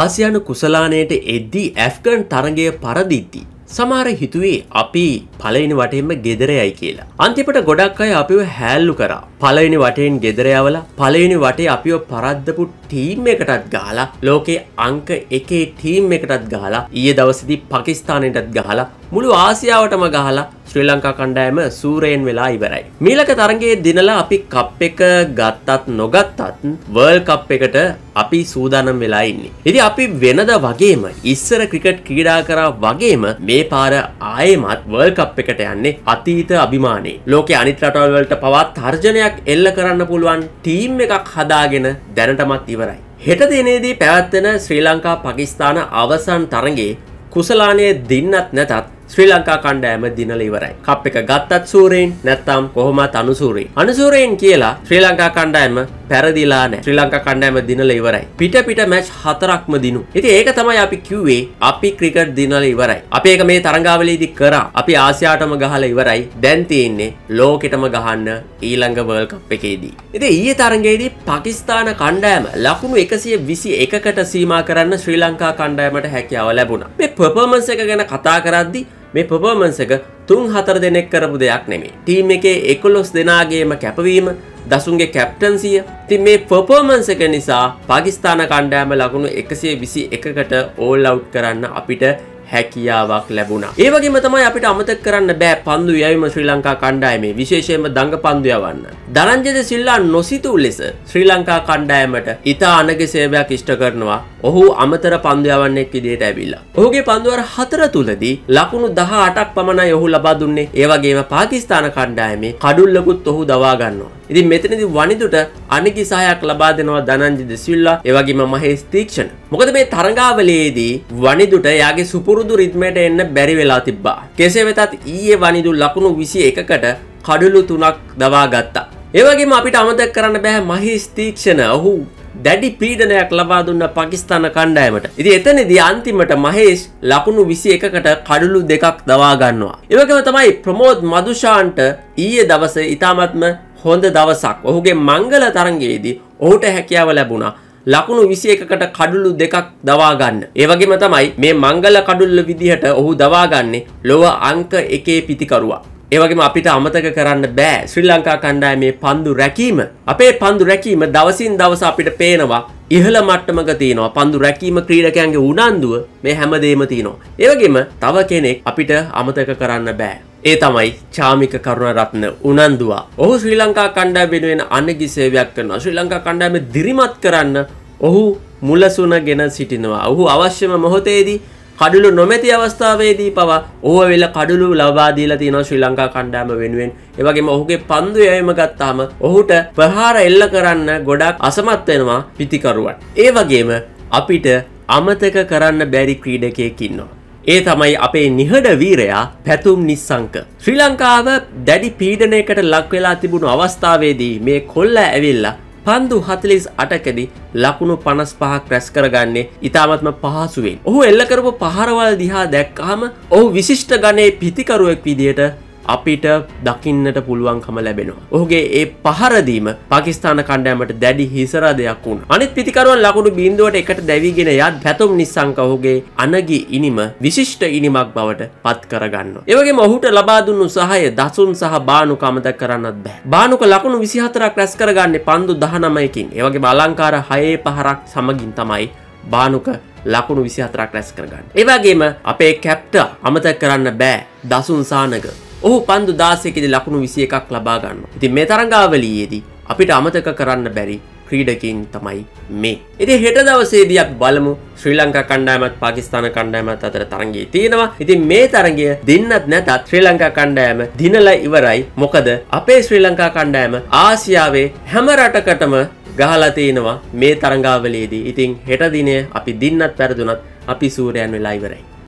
ආසියානු කුසලානයට එද්දී ඇෆ්ගන් තරගය පරදිද්දී. සමහර හිතුවේ අපි පලයිනි වටෙන්ම ගෙදරයයි කියලා. අන්තිපට ගොඩක් අය අපිව හැල්ලු කරා. පලයිනි වටයෙන් ගෙදරයවල පලයිනි වටේ අපිව පරද්දපු ටීම් එකටත් ගහලා ලෝකේ අංක එකේ ටීම් එකටත් ගහලා ඊය දවසදි පකිස්ථානයටත් ගහලා මුළු ආසියාවටම ගහලා ශ්‍රී ලංකා කණ්ඩායම සූරයෙන් වෙලා ඉවරයි. මීලක තරගයේ දිනලා අපි කප් එක ගත්තත් නොගත්තත් වර්ල් කප් එකට අපි සූදානම් වෙලා ඉන්නේ. ඉතින් අපි වෙනද වගේම ඉස්සර ක්‍රිකට් ක්‍රීඩා කරා වගේම මේ පාර ආයෙමත් වර්ල් කප් එකට යන්නේ අතීත අභිමානේ. ලෝකයේ අනිත් රටවල් වලට පවා තර්ජනයක් එල්ල කරන්න පුළුවන් ටීම් එකක් හදාගෙන දැනටමත් ඉවරයි. හෙට දිනේදී පැවැත්වෙන ශ්‍රී ලංකා පකිස්තාන අවසන් තරගයේ කුසලානය දෙන්නත් නැතත් ශ්‍රී ලංකා කණ්ඩෑම දිනල ඉවරයි. කප් එක ගත්තත් සූරයෙන් නැත්තම් කොහොමත් අනුසූරයෙන්. අනුසූරයෙන් කියලා ශ්‍රී ලංකා කණ්ඩෑම පැරදිලා නෑ. ශ්‍රී ලංකා කණ්ඩෑම දිනල ඉවරයි. පිට පිට මැච් හතරක්ම දිනු. ඉතින් ඒක තමයි අපි කිව්වේ අපි ක්‍රිකට් දිනල ඉවරයි. අපි ඒක මේ තරඟාවලියේදී කරා. අපි ආසියාටම ගහලා ඉවරයි. දැන් තියෙන්නේ ලෝකෙටම ගහන්න ඊළඟ World Cup එකේදී. ඉතින් ඊයේ තරඟයේදී පාකිස්තාන කණ්ඩෑම ලකුණු 121කට සීමා කරන්න ශ්‍රී ලංකා කණ්ඩෑමට හැකියාව ලැබුණා. මේ performance එක ගැන කතා කරද්දී මේ පොපර්මන්සක තුන් හතර දෙනෙක් කරපු දෙයක් නෙමේ ටීම් එකේ එකොලොස් දෙනාගේම කැපවීම දසුන්ගේ කැප්ටන්සිය තින් මේ පොපර්මන්ස එක නිසා පාකිස්ාන කණ්ඩෑම ලගුණු එකසේ විසි එකකට ඕල් අව් කරන්න අපිට හැකියාවක් ලැබුණා ඒවගේම තමයි අපිට අමතක කරන්න බෑ පන්දු යයිම ශ්‍රී ලංකා කණ්ඩායමේ විශේෂයම දඟ පන්දු යවන්න. දරංජද සිල්ලා නොසිතූ ලෙස ශ්‍රී ලංකා කණ්ඩායමට ඉතා අනග සේවයක් ඉෂ්ට කරනවා ඔහු අමතර පන්දයාවන්නෙක් විදියට ඇවිල්ලා. ඔහුගේ පන්දුවර හතර තුලදී ලකුණු දහ අටක් පමණයි ඔහු ලබා දුන්නේ. ඒ වගේම පාකිස්තාන කණ්ඩායමේ කඩුල්ලකුත් ඔහු දවා ගන්නවා. ඉතින් මෙතනදි වනිදුට අනිකි සහයක් ලබා දෙනවා දනංජි දෙසිල්ලා ඒ වගේම මහේස් තීක්ෂණ. මොකද මේ තරඟාවලියේදී වනිදුට එයාගේ සුපුරුදු රිද්මයට එන්න බැරි වෙලා තිබ්බා. කෙසේ වෙතත් ඊයේ වනිදු ලකුණු 21කට කඩලු තුනක් දවා ගත්තා. ඒ වගේම අපිට අමතක කරන්න බෑ මහේස් තීක්ෂණ ඔහු දැඩි පීඩනයක් ලබා දුන්න පකිස්ාන කණ්ඩායමට. ඉති එතනදි අන්තිමට මහේෂ් ලකුණු විසි එකකට කඩුලු දෙකක් දවාගන්නවා. එවකම තමයි ප්‍රමෝද් මදුෂාන්ට ඊයේ දවස ඉතාමත්ම හොඳ දවසක් ඔහුගේ මංගල තරන්ගේදී ඔහුට හැකියාව ලැබුණා. ලකුණු විසි එකකට කඩුලු දෙකක් දවාගන්න. ඒවගේම තමයි මේ මංගල කඩුල්ල විදිහට ඔහු දවාගන්නේ ලොව අංක එකේ පිතිකරුවා. ඒවගේම අපිට අමතක කරන්න බෑ ශ්‍රී ලංකා කණ්ඩායමේ පන්දු රැකීම අපේ පන්දු රැකීම දවසින් දවස අපිට පේනවා ඉහළ මට්ටමක තියෙනවා පන්දු රැකීම ක්‍රීඩකයන්ගේ උනන්දුව මේ හැමදේම තියෙනවා ඒවගේම තව කෙනෙක් අපිට අමතක කරන්න බෑ ඒ තමයි චාමික කරුණරත්න උනන්දුවා ඔහු ශ්‍රී ලංකා කණ්ඩාය වෙනුවෙන් අනගි සේවයක් කරනවා ශ්‍රී ලංකා කණ්ඩායම දිරිමත් කරන්න ඔහු මුලසුනගෙන සිටිනවා ඔහු අවශ්‍යම මොහොතේදී කඩුළු නොමැති අවස්ථාවේදී පවා ඕහ වෙල කඩුළු ලබා දීලා තියෙනවා ශ්‍රී ලංකා කණ්ඩායම වෙනුවෙන්. ඒ වගේම ඔහුගේ පන්දු යැවීම ගත්තාම ඔහුට ප්‍රහාර එල්ල කරන්න ගොඩක් අසමත් වෙනවා පිතිකරුවන්. ඒ වගේම අපිට අමතක කරන්න බැරි ක්‍රීඩකයෙක් ඉන්නවා. ඒ තමයි අපේ නිහඬ වීරයා පැතුම් නිස්සංක. ශ්‍රී ලංකාව දැඩි පීඩනයකට ලක් වෙලා තිබුණු අවස්ථාවේදී මේ කොල්ල ඇවිල්ලා පන්දු හතලිස් අටකදි ලකුණු පනස් පහක් රැස් කරගන්නේ ඉතාමත්ම පහසුවෙන්. ඔහු එල්ලකරපු පහරවල් දිහා දැක්කාම ඔහු විශිෂ්ට ගණයේ පිතිකරුවෙක් විදියට අපිට දකින්නට පුළුවන්කම ලැබෙනවා. ඔහුගේ ඒ පහරදීම පකිස්ාන කණ්ඩෑමට දැඩි හිසරා දෙයක් වුණ අනිත් පිතිකරුවන් ලකුණු බින්දුවට එකට දැවීගෙන යත් පැතුම් නිසංක ඔහුගේ අනගි ඉනිම විශිෂ්ට ඉනිමක් බවට පත් කරගන්න. ඒවගේ ඔහුට ලබාදුන්නු සහය දසුන් සහ බානු කමතක් කරන්නත් බෑ. බානුක ලකුණු විසිහතරක් රැස් කරගන්නේ පන්දු දහනමයකින් ඒවගේ බලංකාර හයේ පහරක් සමගින් තමයි බානුක ලකුණු විසිහතරක් රැස් කරගන්න. ඒවගේම අපේ කැප්ට අමතක් කරන්න බෑ දසුන් සානක ඔහු පන්දු දාසයකෙද ලකුණු විසිය එකක් ලබා ගන්න. ඉතින් මේ තරංගාවලියේදී අපිට අමතක කරන්න බැරි ක්‍රීඩකින් තමයි මේ. ඉතින් හෙට දවසේදී අපි බලමු ශ්‍රී ලංකා කණ්ඩායමත් පාකිස්තාන කණ්ඩායමත් අතර තරගයේ තියෙනවා. ඉතින් මේ තරගය දෙන්නත් නැතත් ශ්‍රී ලංකා කණ්ඩායම දිනලා ඉවරයි. මොකද අපේ ශ්‍රී ලංකා කණ්ඩායම ආසියාවේ හැම රටකටම ගහලා තිනවා මේ තරගාවලියේදී. ඉතින් හෙට දිනේ අපි දින්නත් පෙරදුනත් අපි සූර්යයන් වෙලා ඉවරයි.